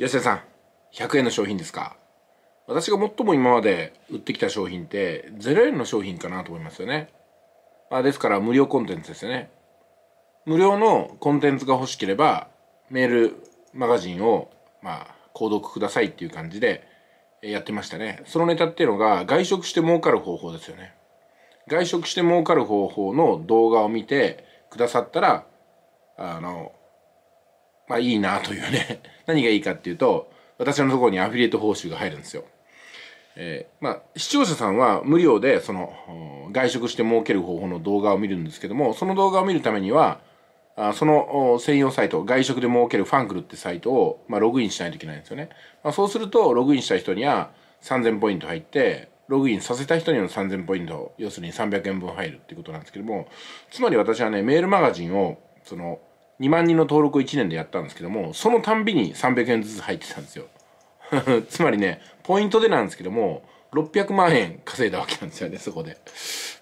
吉田さん100円の商品ですか私が最も今まで売ってきた商品って0円の商品かなと思いますよね、まあ、ですから無料コンテンツですよね無料のコンテンツが欲しければメールマガジンをまあ購読くださいっていう感じでやってましたねそのネタっていうのが外食して儲かる方法ですよね外食して儲かる方法の動画を見てくださったらあのまあいいなというね 何がいいかっていうと私のところにアフィリエイト報酬が入るんですよ。えー、まあ、視聴者さんは無料でその外食して儲ける方法の動画を見るんですけどもその動画を見るためにはあその専用サイト外食で儲けるファンクルってサイトを、まあ、ログインしないといけないんですよね、まあ、そうするとログインした人には3000ポイント入ってログインさせた人には3000ポイント要するに300円分入るっていうことなんですけどもつまり私はねメールマガジンをその2万人の登録を1年でやったんですけどもそのたんびに300円ずつ入ってたんですよ つまりねポイントでなんですけども600万円稼いだわけなんですよねそこで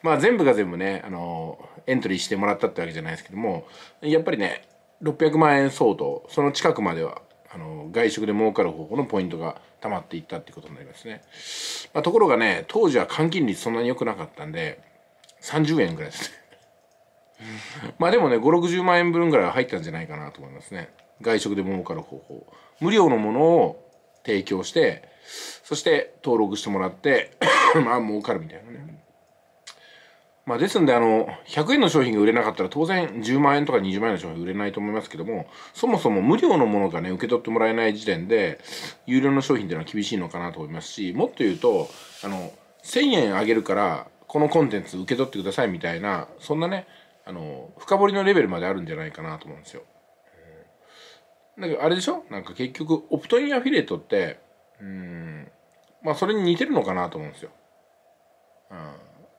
まあ全部が全部ねあのエントリーしてもらったってわけじゃないですけどもやっぱりね600万円相当その近くまではあの外食で儲かる方法のポイントが溜まっていったってことになりますね、まあ、ところがね当時は換金率そんなに良くなかったんで30円ぐらいですねまあでもね560万円分ぐらい入ったんじゃないかなと思いますね外食で儲かる方法無料のものを提供してそして登録してもらって まあ儲かるみたいなねまあですんであの100円の商品が売れなかったら当然10万円とか20万円の商品売れないと思いますけどもそもそも無料のものがね受け取ってもらえない時点で有料の商品っていうのは厳しいのかなと思いますしもっと言うとあの1000円あげるからこのコンテンツ受け取ってくださいみたいなそんなねあの深掘りのレベルまであるんじゃないかなと思うんですよ。だけどあれでしょなんか結局オプトインアフィリエイトってうんまあそれに似てるのかなと思うんですよ。うん、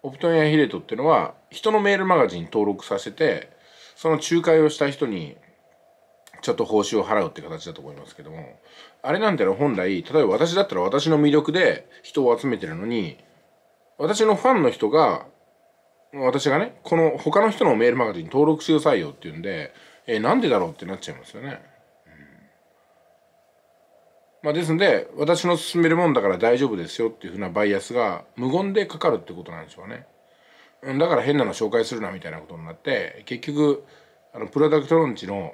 オプトインアフィリエイトっていうのは人のメールマガジンに登録させてその仲介をした人にちょっと報酬を払うって形だと思いますけどもあれなんてのは本来例えば私だったら私の魅力で人を集めてるのに私のファンの人が私がねこの他の人のメールマガジン登録しよさ採用っていうんで、えー、なんでだろうってなっちゃいますよね。まあ、ですんで私の勧めるもんだから大丈夫ですよっていうふうなバイアスが無言でかかるってことなんでしょうね。だから変なの紹介するなみたいなことになって結局あのプロダクトロンチの、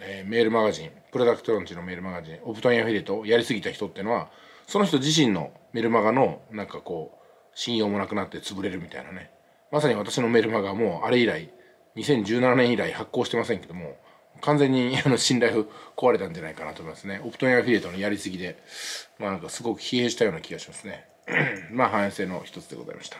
えー、メールマガジンプロダクトロンチのメールマガジンオプトインアフィレエトやりすぎた人っていうのはその人自身のメルマガのなんかこう信用もなくなって潰れるみたいなねまさに私のメルマガもうあれ以来2017年以来発行してませんけども完全にあの信頼壊れたんじゃないかなと思いますねオプトインアフィリエイトのやりすぎでまあなんかすごく疲弊したような気がしますね まあ反省の一つでございました